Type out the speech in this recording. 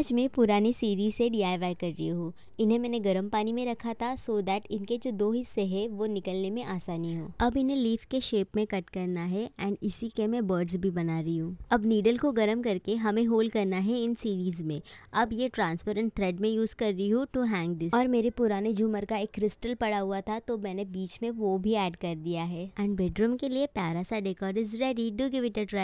आज मैं पुराने सीढ़ी से डी कर रही हूँ इन्हें मैंने गर्म पानी में रखा था सो दैट इनके जो दो हिस्से हैं वो निकलने में आसानी हो अब इन्हें लीफ के शेप में कट करना है एंड इसी के मैं बर्ड्स भी बना रही हूँ अब नीडल को गर्म करके हमें होल करना है इन सीरीज में अब ये ट्रांसपेरेंट थ्रेड में यूज कर रही हूँ टू हैंग दिस और मेरे पुराने झूमर का एक क्रिस्टल पड़ा हुआ था तो मैंने बीच में वो भी एड कर दिया है एंड बेडरूम के लिए प्यारा सा decor is ready do give it a try